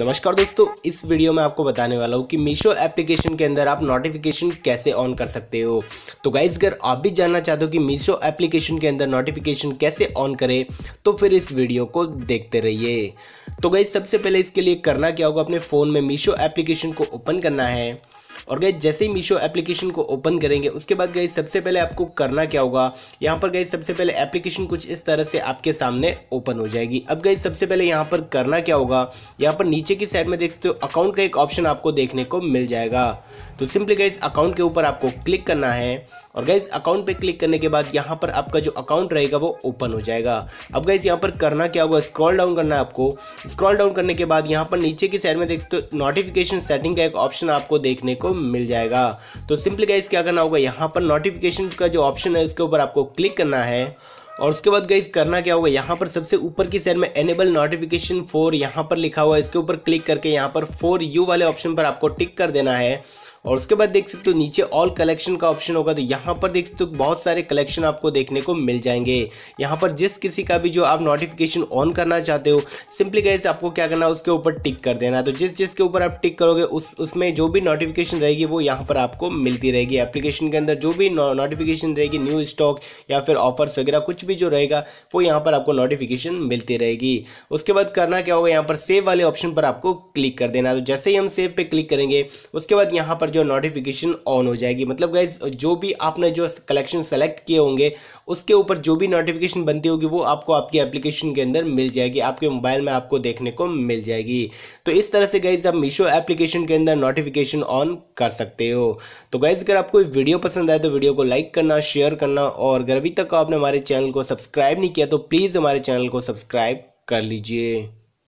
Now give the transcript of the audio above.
नमस्कार दोस्तों इस वीडियो में आपको बताने वाला हूँ कि मीशो एप्लीकेशन के अंदर आप नोटिफिकेशन कैसे ऑन कर सकते हो तो गाइज अगर आप भी जानना चाहते हो कि मीशो एप्लीकेशन के अंदर नोटिफिकेशन कैसे ऑन करें तो फिर इस वीडियो को देखते रहिए तो गाइज सबसे पहले इसके लिए करना क्या होगा अपने फ़ोन में मीशो एप्लीकेशन को ओपन करना है और गए जैसे ही मीशो एप्लीकेशन को ओपन करेंगे उसके बाद गए सबसे पहले आपको करना क्या होगा यहाँ पर गए सबसे पहले एप्लीकेशन कुछ इस तरह से आपके सामने ओपन हो जाएगी अब गई सबसे पहले यहाँ पर करना क्या होगा यहाँ पर नीचे की साइड में देख सकते हो अकाउंट का एक ऑप्शन आपको देखने को मिल जाएगा तो सिंपली गाइज अकाउंट के ऊपर आपको क्लिक करना है और गाइज अकाउंट पे क्लिक करने के बाद यहाँ पर आपका जो अकाउंट रहेगा वो ओपन हो जाएगा अब गाइज यहाँ पर करना क्या होगा स्क्रॉल डाउन करना है आपको स्क्रॉल डाउन करने के बाद यहाँ पर नीचे की साइड में देख सकते हो नोटिफिकेशन सेटिंग का एक ऑप्शन आपको देखने को मिल जाएगा तो सिंपली गाइस क्या करना होगा यहाँ पर नोटिफिकेशन का जो ऑप्शन है इसके ऊपर आपको क्लिक करना है और उसके बाद गाइज करना क्या होगा यहाँ पर सबसे ऊपर की साइड में एनेबल नोटिफिकेशन फोर यहाँ पर लिखा हुआ है इसके ऊपर क्लिक करके यहाँ पर फोर यू वाले ऑप्शन पर आपको टिक कर देना है और उसके बाद देख सकते हो नीचे ऑल कलेक्शन का ऑप्शन होगा तो यहाँ पर देख सकते हो बहुत सारे कलेक्शन आपको देखने को मिल जाएंगे यहाँ पर जिस किसी का भी जो आप नोटिफिकेशन ऑन करना चाहते हो सिंपली कैसे आपको क्या करना है उसके ऊपर टिक कर देना तो जिस जिसके ऊपर आप टिक करोगे उस उसमें जो भी नोटिफिकेशन रहेगी वो यहाँ पर आपको मिलती रहेगी एप्लीकेशन के अंदर जो भी नोटिफिकेशन रहेगी न्यू स्टॉक या फिर ऑफर्स वगैरह कुछ भी जो रहेगा वो यहाँ पर आपको नोटिफिकेशन मिलती रहेगी उसके बाद करना क्या होगा यहाँ पर सेव वाले ऑप्शन पर आपको क्लिक कर देना तो जैसे ही हम सेव पर क्लिक करेंगे उसके बाद यहाँ पर पर जो नोटिफिकेशन ऑन हो जाएगी मतलब गाइज जो भी आपने जो कलेक्शन सेलेक्ट किए होंगे उसके ऊपर जो भी नोटिफिकेशन बनती होगी वो आपको आपकी एप्लीकेशन के अंदर मिल जाएगी आपके मोबाइल में आपको देखने को मिल जाएगी तो इस तरह से गाइज आप मीशो एप्लीकेशन के अंदर नोटिफिकेशन ऑन कर सकते हो तो गाइज अगर आपको वीडियो पसंद आए तो वीडियो को लाइक करना शेयर करना और अगर अभी तक आपने हमारे चैनल को सब्सक्राइब नहीं किया तो प्लीज़ हमारे चैनल को सब्सक्राइब कर लीजिए